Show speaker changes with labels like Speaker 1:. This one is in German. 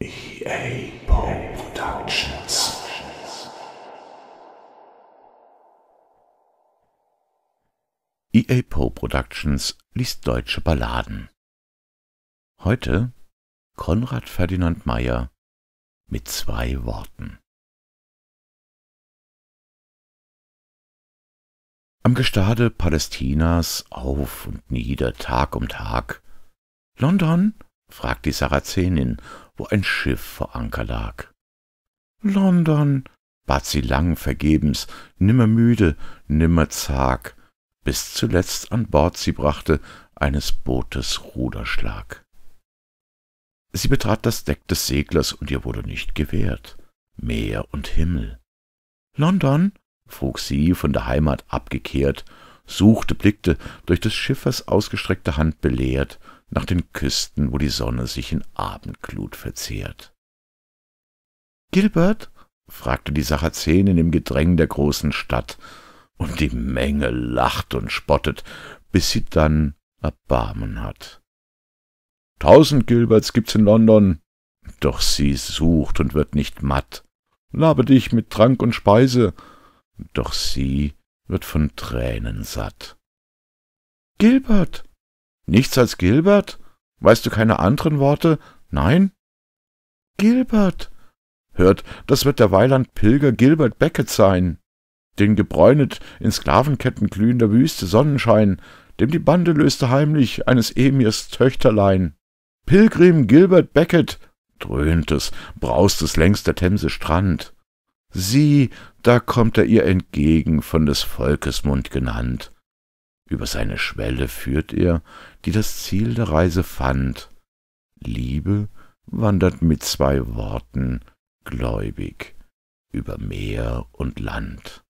Speaker 1: EA Productions. EA Poe Productions liest deutsche Balladen. Heute Konrad Ferdinand Meyer mit zwei Worten. Am Gestade Palästinas auf und nieder Tag um Tag. London, fragt die Sarazenin, wo ein Schiff vor Anker lag. London, bat sie lang vergebens, nimmer müde, nimmer zag, bis zuletzt an Bord sie brachte eines Bootes Ruderschlag. Sie betrat das Deck des Seglers und ihr wurde nicht gewährt. Meer und Himmel. London? frug sie, von der Heimat abgekehrt, suchte, blickte, durch des Schiffers ausgestreckte Hand belehrt, nach den Küsten, wo die Sonne sich in Abendglut verzehrt. Gilbert? fragte die Sarazenin im Gedräng der großen Stadt, und die Menge lacht und spottet, bis sie dann Erbarmen hat. Tausend Gilberts gibt's in London, doch sie sucht und wird nicht matt. Labe dich mit Trank und Speise, doch sie wird von Tränen satt. Gilbert, Nichts als Gilbert? Weißt du keine anderen Worte? Nein? Gilbert! Hört, das wird der Weiland-Pilger Gilbert Beckett sein. Den gebräunet in Sklavenketten glühender Wüste Sonnenschein, dem die Bande löste heimlich eines Emirs Töchterlein. Pilgrim Gilbert Beckett! dröhnt es, braust es längs der Themse Strand. Sieh, da kommt er ihr entgegen, von des Volkes Mund genannt. Über seine Schwelle führt er, die das Ziel der Reise fand. Liebe wandert mit zwei Worten gläubig über Meer und Land.